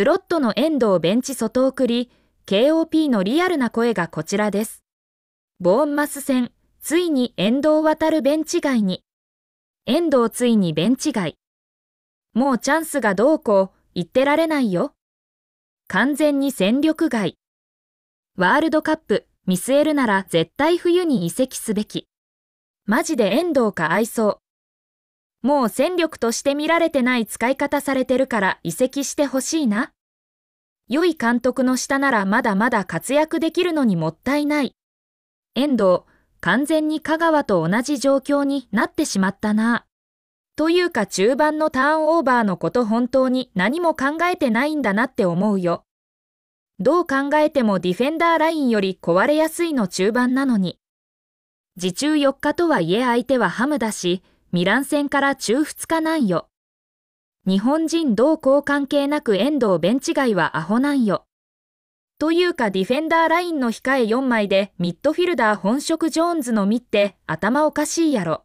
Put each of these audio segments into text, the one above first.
スロットの遠藤ベンチ外送り、KOP のリアルな声がこちらです。ボーンマス戦、ついに遠藤渡るベンチ外に。遠藤ついにベンチ外。もうチャンスがどうこう、言ってられないよ。完全に戦力外。ワールドカップ、見据えるなら絶対冬に移籍すべき。マジで遠藤か愛想。もう戦力として見られてない使い方されてるから移籍してほしいな。良い監督の下ならまだまだ活躍できるのにもったいない。遠藤、完全に香川と同じ状況になってしまったな。というか中盤のターンオーバーのこと本当に何も考えてないんだなって思うよ。どう考えてもディフェンダーラインより壊れやすいの中盤なのに。自中4日とはいえ相手はハムだし、ミラン戦から中2日なんよ。日本人同行関係なく遠藤ベンチ外はアホなんよ。というかディフェンダーラインの控え4枚でミッドフィルダー本職ジョーンズの見って頭おかしいやろ。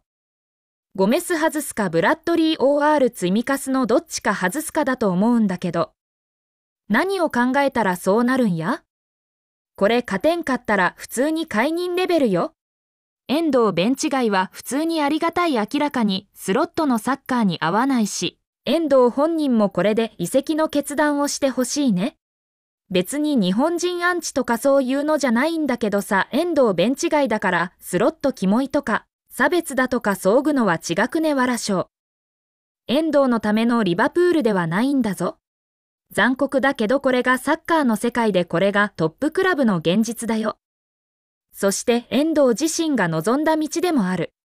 ゴメス外すかブラッドリー OR 積みカスのどっちか外すかだと思うんだけど。何を考えたらそうなるんやこれ勝てんかったら普通に解任レベルよ。遠藤ベンチ外は普通にありがたい明らかにスロットのサッカーに合わないし、遠藤本人もこれで移籍の決断をしてほしいね。別に日本人アンチとかそういうのじゃないんだけどさ、遠藤ベンチ外だから、スロットキモいとか、差別だとか遭遇のは違くねわらしょう。遠藤のためのリバプールではないんだぞ。残酷だけどこれがサッカーの世界でこれがトップクラブの現実だよ。そして遠藤自身が望んだ道でもある。